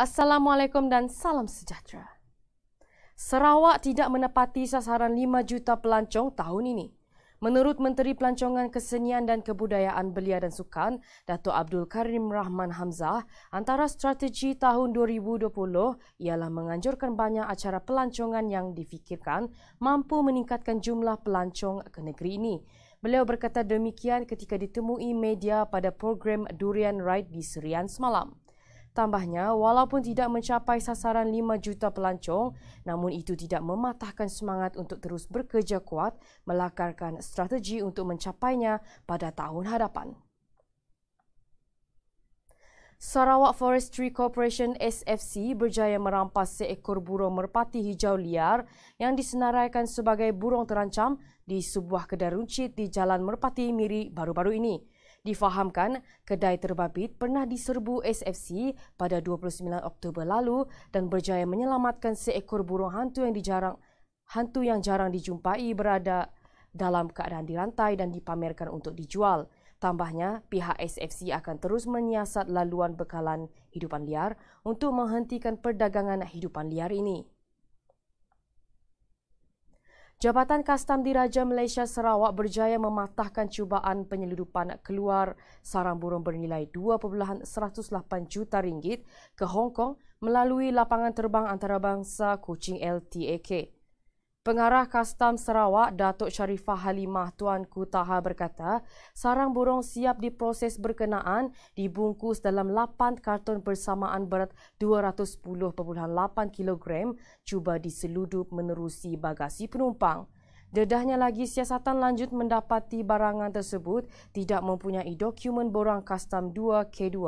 Assalamualaikum dan salam sejahtera. Sarawak tidak menepati sasaran 5 juta pelancong tahun ini. Menurut Menteri Pelancongan Kesenian dan Kebudayaan Belia dan Sukan, Datuk Abdul Karim Rahman Hamzah, antara strategi tahun 2020 ialah menganjurkan banyak acara pelancongan yang difikirkan mampu meningkatkan jumlah pelancong ke negeri ini. Beliau berkata demikian ketika ditemui media pada program Durian Ride di Serian semalam. Tambahnya, walaupun tidak mencapai sasaran 5 juta pelancong, namun itu tidak mematahkan semangat untuk terus bekerja kuat melakarkan strategi untuk mencapainya pada tahun hadapan. Sarawak Forestry Corporation SFC berjaya merampas seekor burung merpati hijau liar yang disenaraikan sebagai burung terancam di sebuah kedai runcit di Jalan Merpati Miri baru-baru ini. Difahamkan, kedai terbabit pernah diserbu SFC pada 29 Oktober lalu dan berjaya menyelamatkan seekor burung hantu yang dijarang hantu yang jarang dijumpai berada dalam keadaan dirantai dan dipamerkan untuk dijual. Tambahnya, pihak SFC akan terus menyiasat laluan bekalan hidupan liar untuk menghentikan perdagangan hidupan liar ini. Jabatan Kastam di Raja Malaysia Sarawak berjaya mematahkan cubaan penyeludupan keluar sarang burung bernilai 2.108 juta ringgit ke Hong Kong melalui lapangan terbang antarabangsa Kuching LTAK. Pengarah Kastam Sarawak, Datuk Sharifah Halimah Tuan Kutaha berkata, sarang burung siap diproses berkenaan dibungkus dalam 8 karton bersamaan berat 210.8 kg cuba diseludup menerusi bagasi penumpang. Dedahnya lagi siasatan lanjut mendapati barangan tersebut tidak mempunyai dokumen borang kastam 2K2,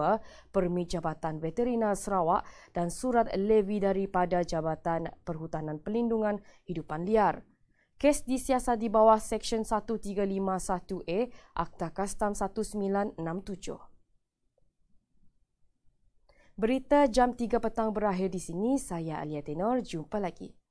permit Jabatan Veterina Sarawak dan surat levy daripada Jabatan Perhutanan Pelindungan Hidupan Liar. Kes disiasat di bawah Seksyen 1351A e, Akta Kastam 1967. Berita jam 3 petang berakhir di sini. Saya Alia Tenor. Jumpa lagi.